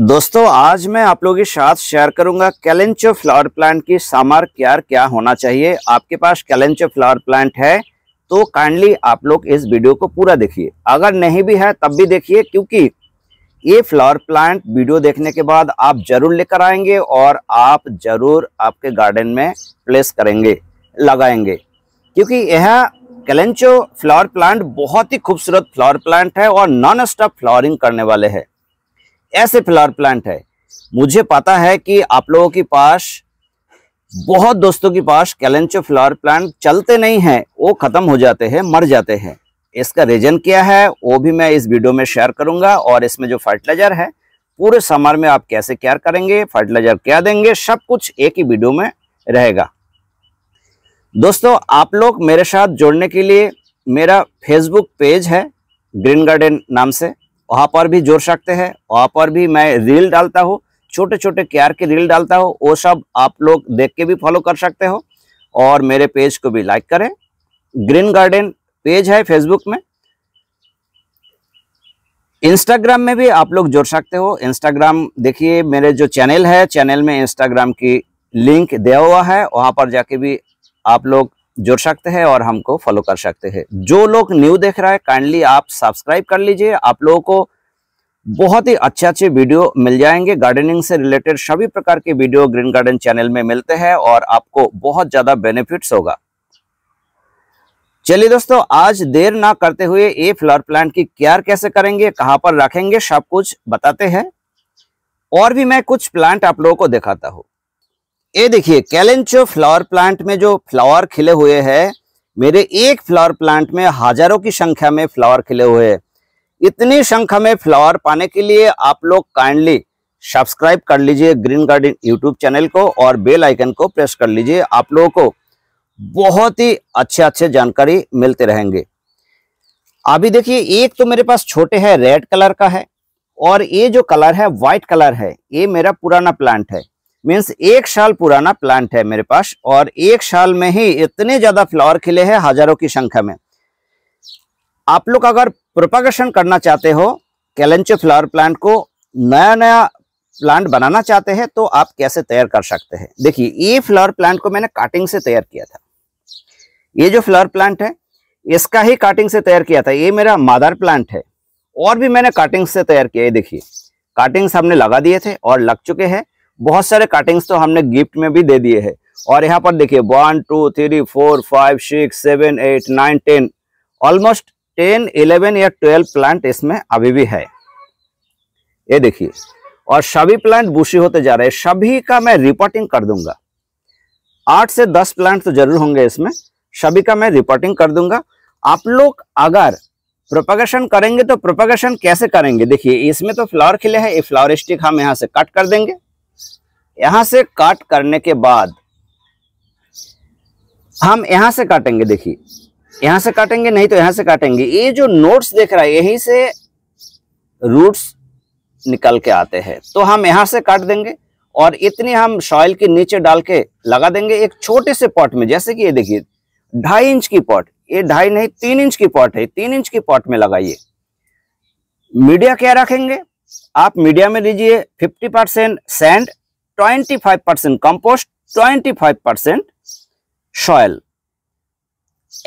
दोस्तों आज मैं आप लोगों के साथ शेयर करूंगा कैलेंचो फ्लावर प्लांट की सामार क्यार क्या होना चाहिए आपके पास कैलेंचो फ्लावर प्लांट है तो काइंडली आप लोग इस वीडियो को पूरा देखिए अगर नहीं भी है तब भी देखिए क्योंकि ये फ्लावर प्लांट वीडियो देखने के बाद आप जरूर लेकर आएंगे और आप जरूर आपके गार्डन में प्लेस करेंगे लगाएंगे क्योंकि यह कैलेंचो फ्लावर प्लांट बहुत ही खूबसूरत फ्लावर प्लांट है और नॉन स्टॉप फ्लावरिंग करने वाले हैं ऐसे फ्लावर प्लांट है मुझे पता है कि आप लोगों के पास बहुत दोस्तों के पास कैलेंचो फ्लावर प्लांट चलते नहीं हैं वो ख़त्म हो जाते हैं मर जाते हैं इसका रीजन क्या है वो भी मैं इस वीडियो में शेयर करूंगा और इसमें जो फर्टिलाइजर है पूरे समर में आप कैसे केयर करेंगे फर्टिलाइजर क्या देंगे सब कुछ एक ही वीडियो में रहेगा दोस्तों आप लोग मेरे साथ जोड़ने के लिए मेरा फेसबुक पेज है ग्रीन गार्डन नाम से वहाँ पर भी जोड़ सकते हैं वहाँ पर भी मैं रील डालता हूँ छोटे छोटे क्यार के रील डालता हूँ वो सब आप लोग देख के भी फॉलो कर सकते हो और मेरे पेज को भी लाइक करें ग्रीन गार्डन पेज है फेसबुक में इंस्टाग्राम में भी आप लोग जोड़ सकते हो इंस्टाग्राम देखिए मेरे जो चैनल है चैनल में इंस्टाग्राम की लिंक दिया हुआ है वहाँ पर जाके भी आप लोग जुड़ सकते हैं और हमको फॉलो कर सकते हैं जो लोग न्यू देख रहा है काइंडली आप सब्सक्राइब कर लीजिए आप लोगों को बहुत ही अच्छे अच्छे वीडियो मिल जाएंगे गार्डनिंग से रिलेटेड सभी प्रकार के वीडियो ग्रीन गार्डन चैनल में मिलते हैं और आपको बहुत ज़्यादा बेनिफिट्स होगा चलिए दोस्तों आज देर ना करते हुए ये फ्लावर प्लांट की केयर कैसे करेंगे कहाँ पर रखेंगे सब कुछ बताते हैं और भी मैं कुछ प्लांट आप लोगों को दिखाता हूँ ये देखिए कैलेंचो फ्लावर प्लांट में जो फ्लावर खिले हुए हैं मेरे एक फ्लावर प्लांट में हजारों की संख्या में फ्लावर खिले हुए हैं इतनी संख्या में फ्लावर पाने के लिए आप लोग काइंडली सब्सक्राइब कर लीजिए ग्रीन गार्डन यूट्यूब चैनल को और बेल आइकन को प्रेस कर लीजिए आप लोगों को बहुत ही अच्छे अच्छे जानकारी मिलते रहेंगे अभी देखिए एक तो मेरे पास छोटे है रेड कलर का है और ये जो कलर है व्हाइट कलर है ये मेरा पुराना प्लांट है मीन्स एक साल पुराना प्लांट है मेरे पास और एक साल में ही इतने ज़्यादा फ्लावर खिले हैं हजारों की संख्या में आप लोग अगर प्रोपागेशन करना चाहते हो कैलेंचो फ्लावर प्लांट को नया नया प्लांट बनाना चाहते हैं तो आप कैसे तैयार कर सकते हैं देखिए ये फ्लावर प्लांट को मैंने काटिंग से तैयार किया था ये जो फ्लावर प्लांट है इसका ही काटिंग से तैयार किया था ये मेरा मादर प्लांट है और भी मैंने काटिंग से तैयार किया है देखिए काटिंग्स हमने लगा दिए थे और लग चुके हैं बहुत सारे कटिंग्स तो हमने गिफ्ट में भी दे दिए हैं और यहाँ पर देखिए one two three four five six seven eight nine ten almost ten eleven या ट्वेल्व प्लांट इसमें अभी भी है ये देखिए और सभी प्लांट बूसी होते जा रहे हैं सभी का मैं रिपोर्टिंग कर दूंगा आठ से दस प्लांट तो जरूर होंगे इसमें सभी का मैं रिपोर्टिंग कर दूंगा आप लोग अगर प्रोपगेशन करेंगे तो प्रोपगेशन कैसे करेंगे देखिए इसमें तो फ्लावर खिले हैं ये फ्लावर स्टिक हम यहाँ से कट कर देंगे यहां से काट करने के बाद हम यहां से काटेंगे देखिए यहां से काटेंगे नहीं तो यहां से काटेंगे ये जो नोट्स देख रहा है यहीं से रूट्स निकल के आते हैं तो हम यहां से काट देंगे और इतनी हम सॉइल के नीचे डाल के लगा देंगे एक छोटे से पॉट में जैसे कि ये देखिए ढाई इंच की पॉट ये ढाई नहीं तीन इंच की पॉट है तीन इंच की पॉट में लगाइए मीडिया क्या रखेंगे आप मीडिया में लीजिए fifty percent sand 25% compost 25% soil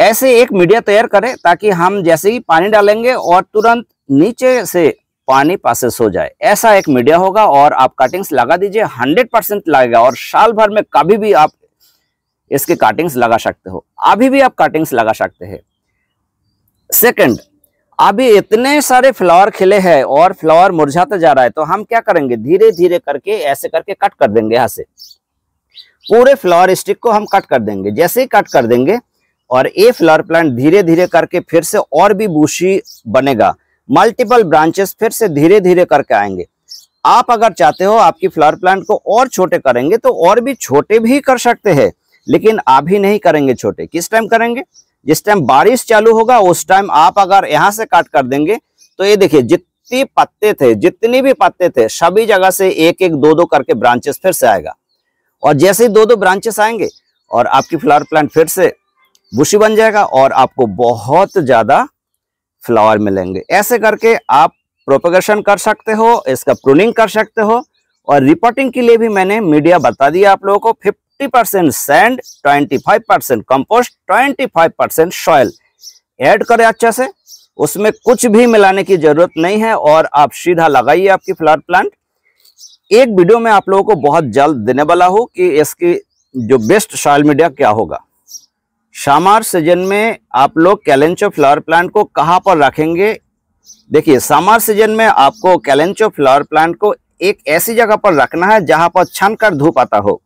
ऐसे एक मीडिया तैयार करें ताकि हम जैसे ही पानी डालेंगे और तुरंत नीचे से पानी पासेस हो जाए ऐसा एक मीडिया होगा और आप कटिंग्स लगा दीजिए 100 परसेंट लगेगा और साल भर में कभी भी आप इसके कटिंग्स लगा सकते हो अभी भी आप कटिंग्स लगा सकते हैं सेकंड अभी इतने सारे फ्लावर खिले हैं और फ्लावर मुरझाता जा रहा है तो हम क्या करेंगे धीरे धीरे करके ऐसे करके कट कर देंगे यहाँ से पूरे फ्लावर स्टिक को हम कट कर देंगे जैसे ही कट कर देंगे और ये फ्लावर प्लांट धीरे धीरे करके फिर से और भी बूशी बनेगा मल्टीपल ब्रांचेस फिर से धीरे धीरे करके आएंगे आप अगर चाहते हो आपकी फ्लावर प्लांट को और छोटे करेंगे तो और भी छोटे भी कर सकते हैं लेकिन अभी नहीं करेंगे छोटे किस टाइम करेंगे जिस टाइम बारिश चालू होगा उस टाइम आप अगर यहाँ से काट कर देंगे तो ये देखिए जितने पत्ते थे जितने भी पत्ते थे सभी जगह से एक एक दो दो करके ब्रांचेस फिर से आएगा और जैसे ही दो दो ब्रांचेस आएंगे और आपकी फ्लावर प्लांट फिर से बुशी बन जाएगा और आपको बहुत ज़्यादा फ्लावर मिलेंगे ऐसे करके आप प्रोपोगेशन कर सकते हो इसका प्रूनिंग कर सकते हो और रिपोर्टिंग के लिए भी मैंने मीडिया बता दिया आप लोगों को fifty fifty percent sand five percent compost five percent soil add करें अच्छे से उसमें कुछ भी मिलाने की जरूरत नहीं है और आप सीधा लगाइए आपकी फ्लावर प्लांट एक वीडियो में आप लोगों को बहुत जल्द देने वाला हूँ कि इसकी जो बेस्ट सॉयल मीडिया क्या होगा सामार सीजन में आप लोग कैलेंचो फ्लावर प्लांट को कहाँ पर रखेंगे देखिए सामार सीजन में आपको कैलेंचो फ्लावर प्लांट को एक ऐसी जगह पर रखना है जहाँ पर छन कर धूप आता हो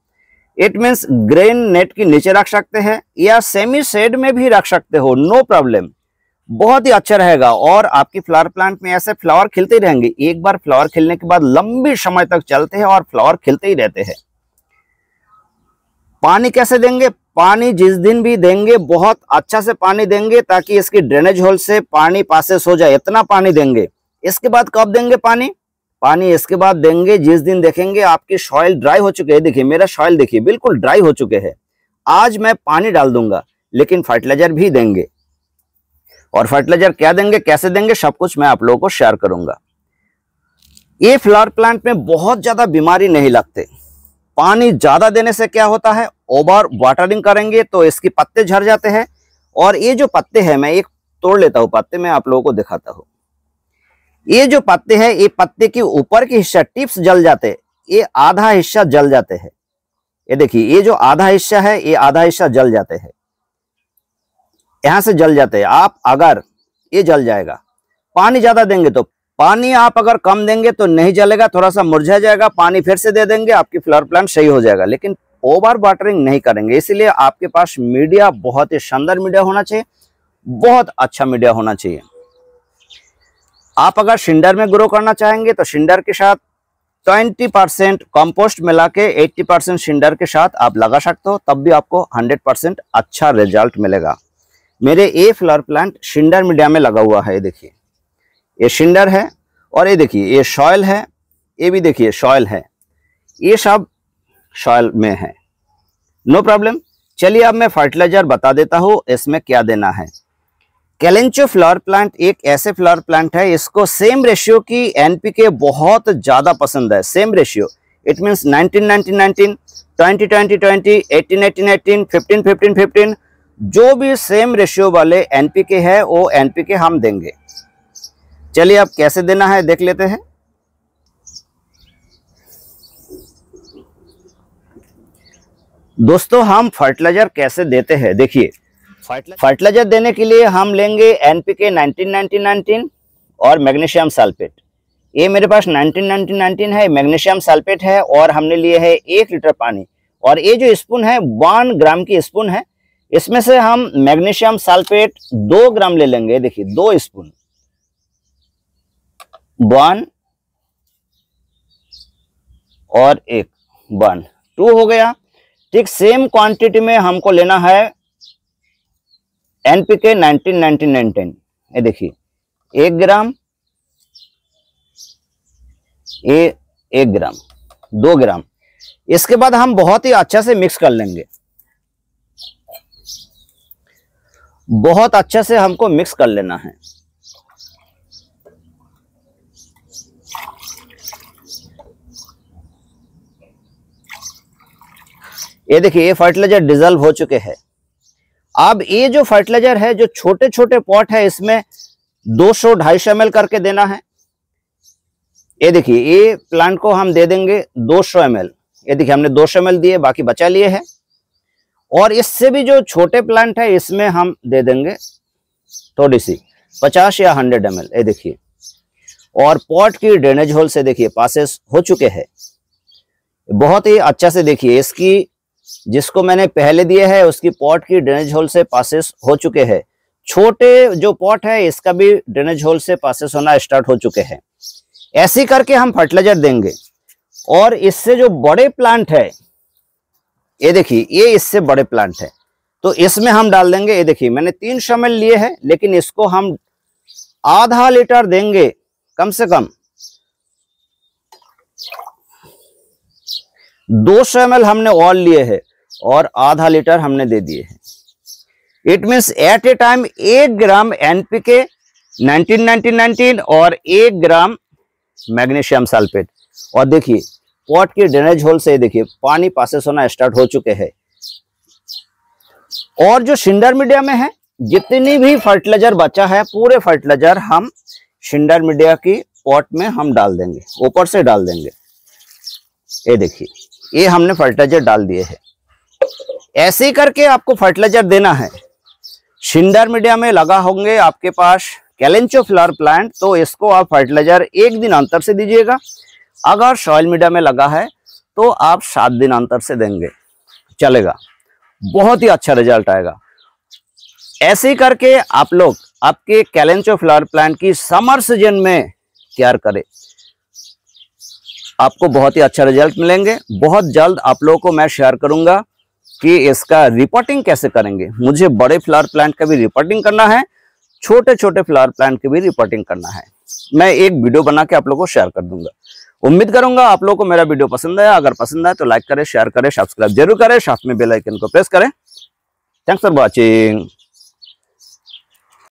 इट मीन्स ग्रेन नेट के नीचे रख सकते हैं या सेमी सेड में भी रख सकते हो नो प्रॉब्लम बहुत ही अच्छा रहेगा और आपकी फ्लावर प्लांट में ऐसे फ्लावर खिलते रहेंगे एक बार फ्लावर खिलने के बाद लंबी समय तक चलते हैं और फ्लावर खिलते ही रहते हैं पानी कैसे देंगे पानी जिस दिन भी देंगे बहुत अच्छा से पानी देंगे ताकि इसकी ड्रेनेज होल से पानी पासेस हो जाए इतना पानी देंगे इसके बाद कब देंगे पानी पानी इसके बाद देंगे जिस दिन देखेंगे आपकी सॉइल ड्राई हो चुके हैं देखिए मेरा सॉइल देखिए बिल्कुल ड्राई हो चुके हैं आज मैं पानी डाल दूंगा लेकिन फर्टिलाइजर भी देंगे और फर्टिलाइजर क्या देंगे कैसे देंगे सब कुछ मैं आप लोगों को शेयर करूंगा ये फ्लावर प्लांट में बहुत ज़्यादा बीमारी नहीं लगते पानी ज़्यादा देने से क्या होता है ओवर वाटरिंग करेंगे तो इसके पत्ते झड़ जाते हैं और ये जो पत्ते हैं मैं एक तोड़ लेता हूँ पत्ते मैं आप लोगों को दिखाता हूँ ये जो पत्ते हैं ये पत्ते के ऊपर के हिस्सा टिप्स जल जाते हैं ये आधा हिस्सा जल जाते हैं ये देखिए ये जो आधा हिस्सा है ये आधा हिस्सा जल जाते हैं यहां से जल जाते हैं आप अगर ये जल जाएगा पानी ज्यादा देंगे तो पानी आप अगर कम देंगे तो नहीं जलेगा थोड़ा सा मुरझा जाएगा पानी फिर से दे देंगे आपकी फ्लावर प्लांट सही हो जाएगा लेकिन ओवर वाटरिंग नहीं करेंगे इसलिए आपके पास मीडिया बहुत ही शानदार मीडिया होना चाहिए बहुत अच्छा मीडिया होना चाहिए आप अगर शिंडर में ग्रो करना चाहेंगे तो शिंडर के साथ 20 परसेंट कॉम्पोस्ट मिला के एट्टी परसेंट शिंडर के साथ आप लगा सकते हो तब भी आपको 100 परसेंट अच्छा रिजल्ट मिलेगा मेरे ये फ्लावर प्लांट शिंडर मीडिया में लगा हुआ है ये देखिए ये शिंडर है और ये देखिए ये सॉयल है ये भी देखिए सॉयल है ये सब सॉयल में है नो प्रॉब्लम चलिए अब मैं फर्टिलाइजर बता देता हूँ इसमें क्या देना है कैलेंचो फ्लावर प्लांट एक ऐसे फ्लावर प्लांट है इसको सेम रेशियो की एनपीके बहुत ज़्यादा पसंद है same ratio it means nineteen 19 nineteen twenty twenty twenty जो भी सेम रेशियो वाले एनपीके है वो एनपीके हम देंगे चलिए अब कैसे देना है देख लेते हैं दोस्तों हम फर्टिलाइजर कैसे देते हैं देखिए फर्टिलाइजर देने के लिए हम लेंगे एनपी के नाइनटीन नाइनटीन और मैग्नीशियम सल्फेट ये मेरे पास नाइनटीन नाइनटीन नाइनटीन है मैग्नीशियम सल्फेट है और हमने लिए है एक लीटर पानी और ये जो स्पून है वन ग्राम की स्पून है इसमें से हम मैग्नीशियम सल्फेट दो ग्राम ले लेंगे देखिए दो स्पून वन और एक वन टू हो गया ठीक सेम क्वांटिटी में हमको लेना है एनपीके नाइनटीन 19 19 ये देखिए एक ग्राम ए एक ग्राम दो ग्राम इसके बाद हम बहुत ही अच्छा से मिक्स कर लेंगे बहुत अच्छे से हमको मिक्स कर लेना है ये देखिए ये फर्टिलाइजर डिजल्व हो चुके हैं अब ये जो फर्टिलाइजर है जो छोटे छोटे पॉट है इसमें 200 सौ एम करके देना है ये देखिए ये प्लांट को हम दे देंगे 200 सौ ये देखिए हमने 200 सौ दिए बाकी बचा लिए हैं और इससे भी जो छोटे प्लांट है इसमें हम दे देंगे थोड़ी सी 50 या 100 एम ये देखिए और पॉट की ड्रेनेज होल से देखिए पासेस हो चुके हैं बहुत ही अच्छा से देखिए इसकी जिसको मैंने पहले दिया है उसकी पॉट की ड्रेनेज होल से पासिस हो चुके हैं छोटे जो पॉट है इसका भी ड्रेनेज होल से पासिस होना स्टार्ट हो चुके हैं ऐसे करके हम फर्टिलाइजर देंगे और इससे जो बड़े प्लांट है ये देखिए ये इससे बड़े प्लांट है तो इसमें हम डाल देंगे ये देखिए मैंने तीन शमल लिए हैं लेकिन इसको हम आधा लीटर देंगे कम से कम दो सौ हमने ऑल लिए है और आधा लीटर हमने दे दिए हैं it means at a time एक ग्राम एनपीके 19 19 और एक ग्राम मैग्नीशियम सल्फेट और देखिए पॉट के ड्रेनेज होल से देखिए पानी पासिस होना स्टार्ट हो चुके हैं और जो सिंडर मीडिया में है जितनी भी फर्टिलाइजर बचा है पूरे फर्टिलाइजर हम सिंडर मीडिया की पॉट में हम डाल देंगे ऊपर से डाल देंगे ये देखिए ये हमने फर्टिलाइजर डाल दिए हैं ऐसे करके आपको फर्टिलाइजर देना है शिंडर मीडिया में लगा होंगे आपके पास कैलेंचो फ्लावर प्लांट तो इसको आप फर्टिलाइजर एक दिन अंतर से दीजिएगा अगर सॉइल मीडिया में लगा है तो आप सात दिन अंतर से देंगे चलेगा बहुत ही अच्छा रिजल्ट आएगा ऐसे करके आप लोग आपके कैलेंचो फ्लावर प्लांट की समर सीजन में तैयार करें आपको बहुत ही अच्छा रिजल्ट मिलेंगे बहुत जल्द आप लोगों को मैं शेयर करूंगा कि इसका रिपोर्टिंग कैसे करेंगे मुझे बड़े फ्लावर प्लांट का भी रिपोर्टिंग करना है छोटे छोटे फ्लावर प्लांट की भी रिपोर्टिंग करना है मैं एक वीडियो बना के आप लोग को शेयर कर दूंगा उम्मीद करूंगा आप लोग को मेरा वीडियो पसंद आया अगर पसंद आए तो लाइक करें शेयर करें सब्सक्राइब जरूर करें साथ में बेलाइकन को प्रेस करें थैंक्स फॉर वॉचिंग